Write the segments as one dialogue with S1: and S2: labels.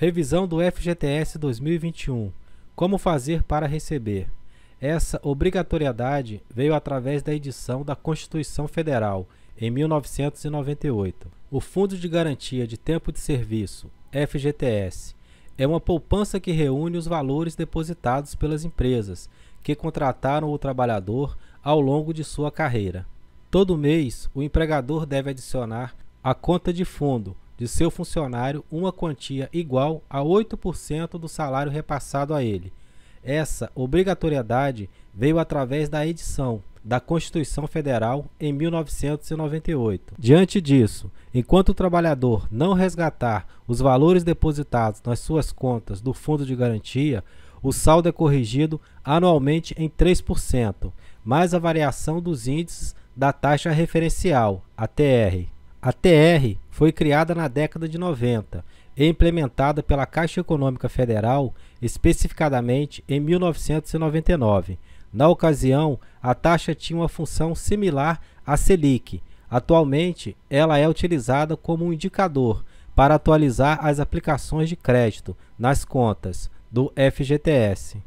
S1: Revisão do FGTS 2021. Como fazer para receber? Essa obrigatoriedade veio através da edição da Constituição Federal, em 1998. O Fundo de Garantia de Tempo de Serviço, FGTS, é uma poupança que reúne os valores depositados pelas empresas que contrataram o trabalhador ao longo de sua carreira. Todo mês, o empregador deve adicionar à conta de fundo de seu funcionário uma quantia igual a 8% do salário repassado a ele. Essa obrigatoriedade veio através da edição da Constituição Federal em 1998. Diante disso, enquanto o trabalhador não resgatar os valores depositados nas suas contas do Fundo de Garantia, o saldo é corrigido anualmente em 3%, mais a variação dos índices da taxa referencial, a TR. A TR foi criada na década de 90 e é implementada pela Caixa Econômica Federal, especificadamente em 1999. Na ocasião, a taxa tinha uma função similar à Selic. Atualmente, ela é utilizada como um indicador para atualizar as aplicações de crédito nas contas do FGTS.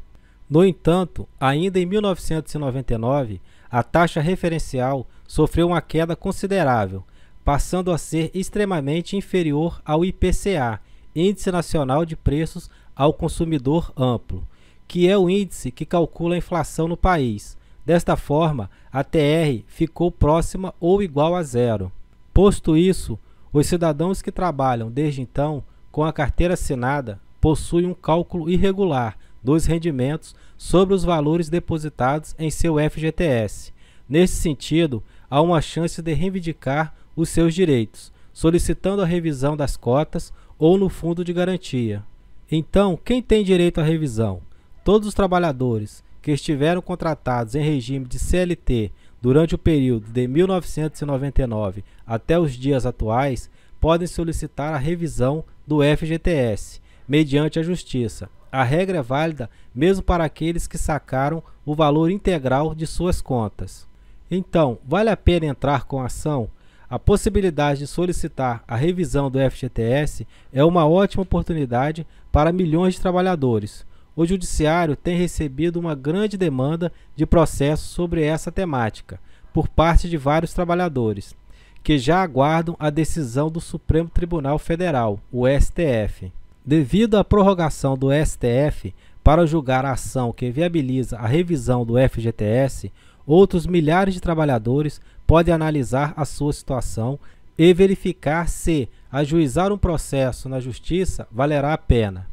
S1: No entanto, ainda em 1999, a taxa referencial sofreu uma queda considerável, passando a ser extremamente inferior ao IPCA, Índice Nacional de Preços ao Consumidor Amplo, que é o índice que calcula a inflação no país. Desta forma, a TR ficou próxima ou igual a zero. Posto isso, os cidadãos que trabalham desde então com a carteira assinada possuem um cálculo irregular dos rendimentos sobre os valores depositados em seu FGTS. Nesse sentido, há uma chance de reivindicar os seus direitos, solicitando a revisão das cotas ou no fundo de garantia. Então, quem tem direito à revisão? Todos os trabalhadores que estiveram contratados em regime de CLT durante o período de 1999 até os dias atuais podem solicitar a revisão do FGTS mediante a Justiça. A regra é válida mesmo para aqueles que sacaram o valor integral de suas contas. Então, vale a pena entrar com ação a possibilidade de solicitar a revisão do FGTS é uma ótima oportunidade para milhões de trabalhadores. O Judiciário tem recebido uma grande demanda de processos sobre essa temática, por parte de vários trabalhadores, que já aguardam a decisão do Supremo Tribunal Federal, o STF. Devido à prorrogação do STF para julgar a ação que viabiliza a revisão do FGTS, outros milhares de trabalhadores pode analisar a sua situação e verificar se ajuizar um processo na justiça valerá a pena.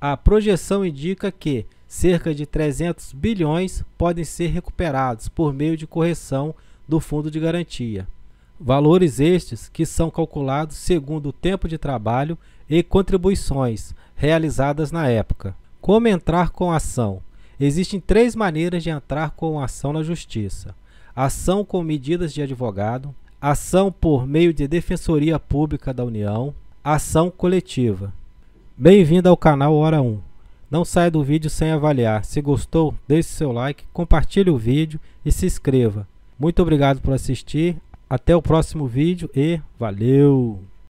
S1: A projeção indica que cerca de 300 bilhões podem ser recuperados por meio de correção do fundo de garantia. Valores estes que são calculados segundo o tempo de trabalho e contribuições realizadas na época. Como entrar com a ação? Existem três maneiras de entrar com a ação na justiça ação com medidas de advogado, ação por meio de Defensoria Pública da União, ação coletiva. Bem-vindo ao canal Hora 1. Não saia do vídeo sem avaliar. Se gostou, deixe seu like, compartilhe o vídeo e se inscreva. Muito obrigado por assistir. Até o próximo vídeo e valeu!